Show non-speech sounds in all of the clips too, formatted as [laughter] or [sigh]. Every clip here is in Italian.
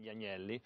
gli agnelli,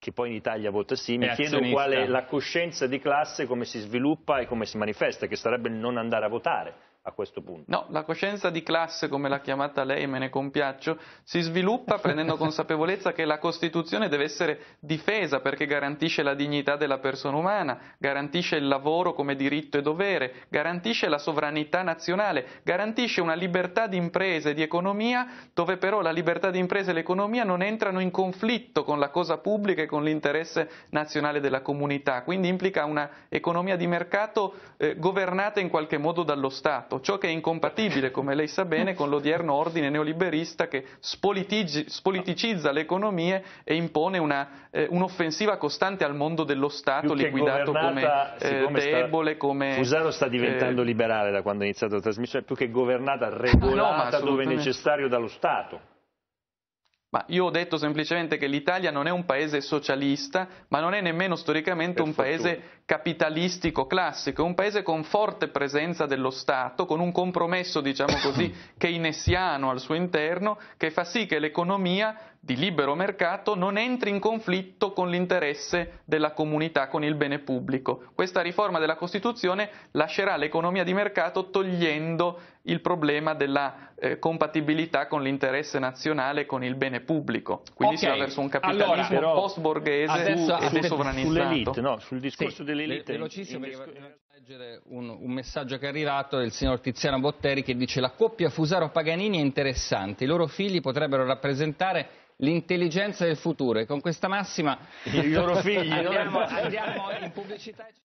che poi in Italia vota sì, mi è chiedo azionista. quale la coscienza di classe come si sviluppa e come si manifesta, che sarebbe il non andare a votare a questo punto. No, la coscienza di classe, come l'ha chiamata lei, me ne compiaccio, si sviluppa [laughs] prendendo consapevolezza che la Costituzione deve essere difesa perché garantisce la dignità della persona umana, garantisce il lavoro come diritto e dovere, garantisce la sovranità nazionale, garantisce una libertà di impresa e di economia, dove però la libertà di impresa e l'economia non entrano in conflitto con la cosa pubblica e con l'interesse nazionale della comunità, quindi implica una economia di mercato eh, governata in qualche modo dallo Stato ciò che è incompatibile, come lei sa bene, con l'odierno ordine neoliberista che spoliticizza le economie e impone una, eh, un'offensiva costante al mondo dello Stato, liquidato come eh, debole, come... Fusaro sta diventando eh, liberale da quando ha iniziato la trasmissione, più che governata, regolata ah, no, dove necessario dallo Stato. Ma io ho detto semplicemente che l'Italia non è un paese socialista, ma non è nemmeno storicamente un paese capitalistico classico, è un paese con forte presenza dello Stato, con un compromesso, diciamo così, [coughs] keynesiano al suo interno, che fa sì che l'economia di libero mercato non entri in conflitto con l'interesse della comunità, con il bene pubblico. Questa riforma della Costituzione lascerà l'economia di mercato togliendo il problema della eh, compatibilità con l'interesse nazionale con il bene pubblico. Quindi okay. si va verso un capitalismo allora, post-borghese e desovranizzato. Sull'elite, no, sul discorso sì, dell'elite. Velocissimo leggere un, un, messaggio che è arrivato del signor Tiziano Botteri che dice la coppia Fusaro-Paganini è interessante, i loro figli potrebbero rappresentare l'intelligenza del futuro e con questa massima I loro figli, [laughs] andiamo, andiamo in pubblicità.